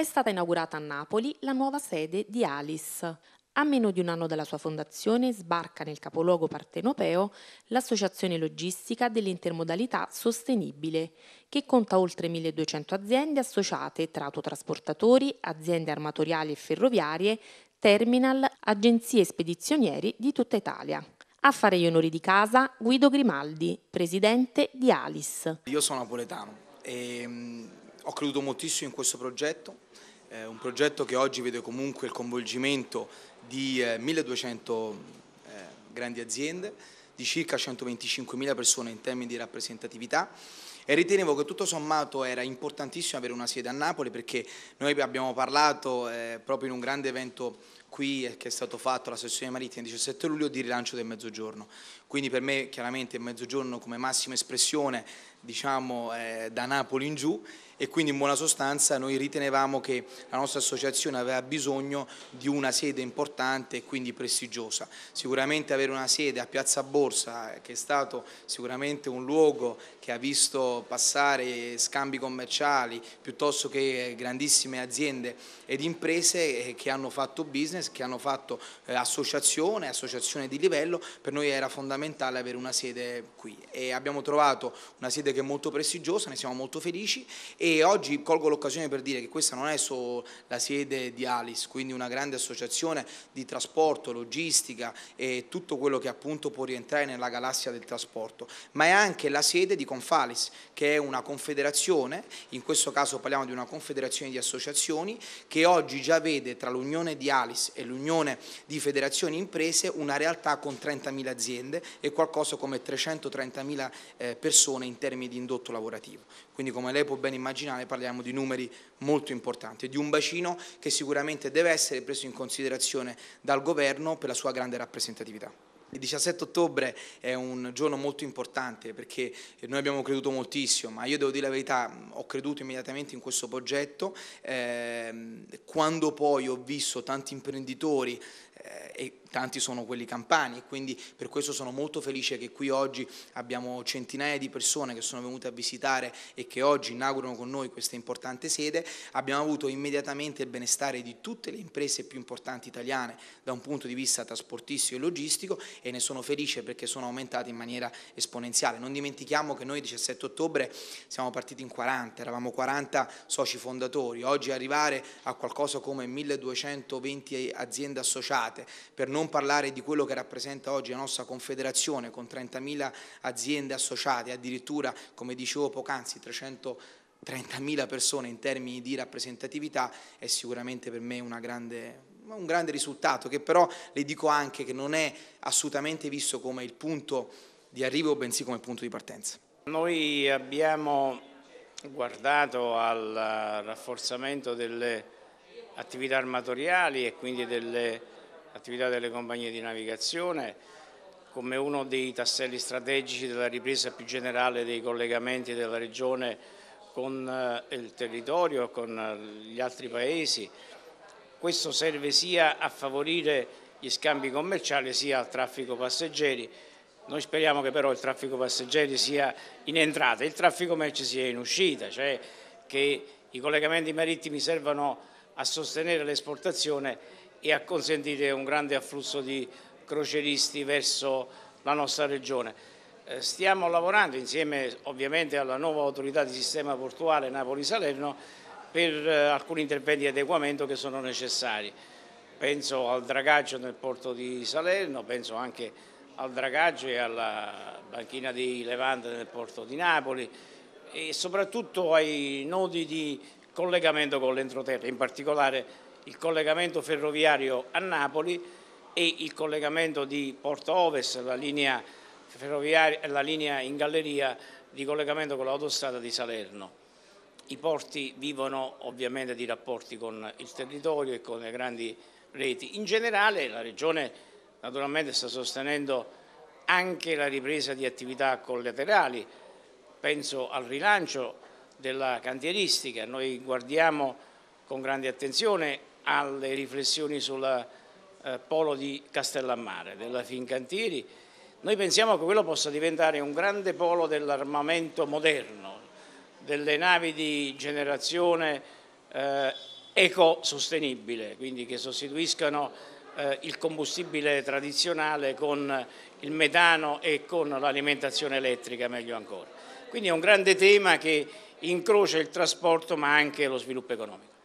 è stata inaugurata a Napoli la nuova sede di Alice. A meno di un anno dalla sua fondazione sbarca nel capoluogo partenopeo l'Associazione Logistica dell'Intermodalità Sostenibile, che conta oltre 1200 aziende associate tra autotrasportatori, aziende armatoriali e ferroviarie, terminal, agenzie e spedizionieri di tutta Italia. A fare gli onori di casa Guido Grimaldi, presidente di Alice. Io sono napoletano e mm, ho creduto moltissimo in questo progetto, eh, un progetto che oggi vede comunque il coinvolgimento di eh, 1200 eh, grandi aziende, di circa 125.000 persone in termini di rappresentatività e ritenevo che tutto sommato era importantissimo avere una sede a Napoli perché noi abbiamo parlato eh, proprio in un grande evento qui che è stato fatto la sessione marittima il 17 luglio di rilancio del mezzogiorno. Quindi per me chiaramente il mezzogiorno come massima espressione diciamo eh, da Napoli in giù e quindi in buona sostanza noi ritenevamo che la nostra associazione aveva bisogno di una sede importante e quindi prestigiosa. Sicuramente avere una sede a Piazza Borsa che è stato sicuramente un luogo che ha visto passare scambi commerciali piuttosto che grandissime aziende ed imprese eh, che hanno fatto business business che hanno fatto eh, associazione, associazione di livello, per noi era fondamentale avere una sede qui e abbiamo trovato una sede che è molto prestigiosa, ne siamo molto felici e oggi colgo l'occasione per dire che questa non è solo la sede di Alice, quindi una grande associazione di trasporto, logistica e tutto quello che appunto può rientrare nella galassia del trasporto, ma è anche la sede di Confalis, che è una confederazione, in questo caso parliamo di una confederazione di associazioni che oggi già vede tra l'unione di Alice è l'Unione di Federazioni Imprese una realtà con 30.000 aziende e qualcosa come 330.000 eh, persone in termini di indotto lavorativo. Quindi come lei può ben immaginare parliamo di numeri molto importanti, di un bacino che sicuramente deve essere preso in considerazione dal governo per la sua grande rappresentatività. Il 17 ottobre è un giorno molto importante perché noi abbiamo creduto moltissimo, ma io devo dire la verità, ho creduto immediatamente in questo progetto. Ehm, quando poi ho visto tanti imprenditori eh, e tanti sono quelli campani e quindi per questo sono molto felice che qui oggi abbiamo centinaia di persone che sono venute a visitare e che oggi inaugurano con noi questa importante sede. Abbiamo avuto immediatamente il benestare di tutte le imprese più importanti italiane da un punto di vista trasportistico e logistico e ne sono felice perché sono aumentate in maniera esponenziale. Non dimentichiamo che noi 17 ottobre siamo partiti in 40, eravamo 40 soci fondatori, oggi arrivare a qualcosa come 1220 aziende associate per noi non parlare di quello che rappresenta oggi la nostra confederazione con 30.000 aziende associate, addirittura come dicevo poc'anzi 330.000 persone in termini di rappresentatività è sicuramente per me una grande, un grande risultato che però le dico anche che non è assolutamente visto come il punto di arrivo bensì come punto di partenza. Noi abbiamo guardato al rafforzamento delle attività armatoriali e quindi delle l'attività delle compagnie di navigazione come uno dei tasselli strategici della ripresa più generale dei collegamenti della Regione con eh, il territorio, con eh, gli altri paesi. Questo serve sia a favorire gli scambi commerciali sia al traffico passeggeri. Noi speriamo che però il traffico passeggeri sia in entrata e il traffico merci sia in uscita, cioè che i collegamenti marittimi servano a sostenere l'esportazione e a consentire un grande afflusso di croceristi verso la nostra regione. Eh, stiamo lavorando insieme ovviamente alla nuova autorità di sistema portuale Napoli-Salerno per eh, alcuni interventi di adeguamento che sono necessari. Penso al dragaggio nel porto di Salerno, penso anche al dragaggio e alla banchina di Levante nel porto di Napoli e soprattutto ai nodi di collegamento con l'entroterra, in particolare il collegamento ferroviario a Napoli e il collegamento di Porto Ovest, la linea, ferroviaria, la linea in galleria di collegamento con l'autostrada di Salerno. I porti vivono ovviamente di rapporti con il territorio e con le grandi reti. In generale la Regione naturalmente sta sostenendo anche la ripresa di attività collaterali, penso al rilancio della cantieristica, noi guardiamo con grande attenzione alle riflessioni sul eh, polo di Castellammare, della Fincantieri, noi pensiamo che quello possa diventare un grande polo dell'armamento moderno, delle navi di generazione eh, ecosostenibile, quindi che sostituiscano eh, il combustibile tradizionale con il metano e con l'alimentazione elettrica, meglio ancora. Quindi è un grande tema che incrocia il trasporto ma anche lo sviluppo economico.